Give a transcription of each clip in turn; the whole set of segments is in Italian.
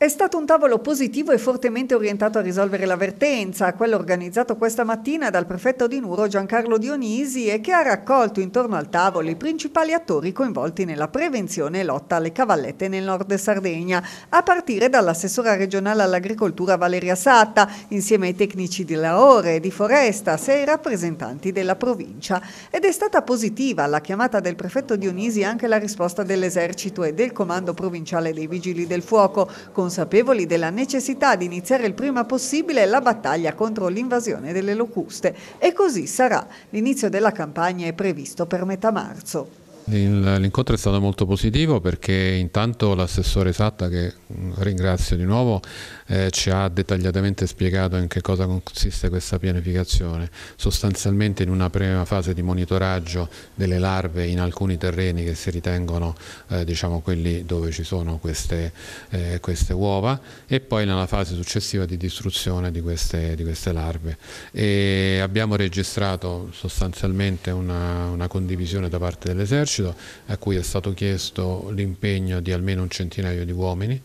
È stato un tavolo positivo e fortemente orientato a risolvere l'avvertenza, quello organizzato questa mattina dal prefetto di Nuro Giancarlo Dionisi e che ha raccolto intorno al tavolo i principali attori coinvolti nella prevenzione e lotta alle cavallette nel nord Sardegna, a partire dall'assessora regionale all'agricoltura Valeria Satta, insieme ai tecnici di Lahore, di Foresta, e ai rappresentanti della provincia. Ed è stata positiva alla chiamata del prefetto Dionisi anche la risposta dell'esercito e del comando provinciale dei vigili del fuoco, con consapevoli della necessità di iniziare il prima possibile la battaglia contro l'invasione delle locuste e così sarà. L'inizio della campagna è previsto per metà marzo. L'incontro è stato molto positivo perché intanto l'assessore Satta, che ringrazio di nuovo, eh, ci ha dettagliatamente spiegato in che cosa consiste questa pianificazione. Sostanzialmente in una prima fase di monitoraggio delle larve in alcuni terreni che si ritengono eh, diciamo, quelli dove ci sono queste, eh, queste, uova e poi nella fase successiva di distruzione di queste, di queste larve. E abbiamo registrato sostanzialmente una, una condivisione da parte dell'esercito esercito a cui è stato chiesto l'impegno di almeno un centinaio di uomini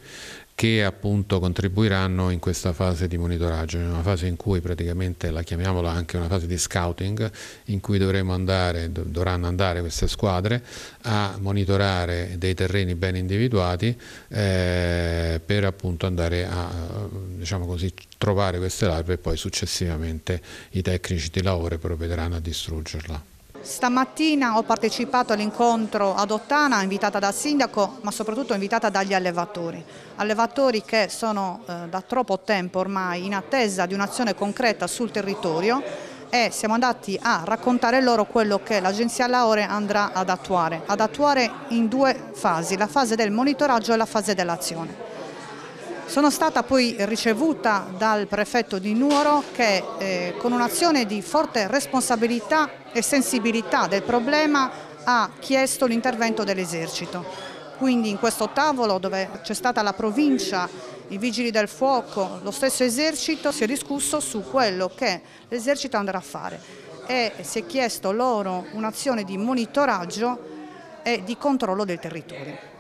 che appunto contribuiranno in questa fase di monitoraggio, in una fase in cui praticamente la chiamiamola anche una fase di scouting, in cui dovremo andare, dovranno andare queste squadre a monitorare dei terreni ben individuati eh, per appunto andare a diciamo così, trovare queste larve e poi successivamente i tecnici di lavoro provvederanno a distruggerla. Stamattina ho partecipato all'incontro ad Ottana, invitata dal sindaco, ma soprattutto invitata dagli allevatori. Allevatori che sono eh, da troppo tempo ormai in attesa di un'azione concreta sul territorio e siamo andati a raccontare loro quello che l'Agenzia Laure andrà ad attuare. Ad attuare in due fasi, la fase del monitoraggio e la fase dell'azione. Sono stata poi ricevuta dal prefetto di Nuoro che eh, con un'azione di forte responsabilità e sensibilità del problema ha chiesto l'intervento dell'esercito. Quindi in questo tavolo dove c'è stata la provincia, i vigili del fuoco, lo stesso esercito, si è discusso su quello che l'esercito andrà a fare e si è chiesto loro un'azione di monitoraggio e di controllo del territorio.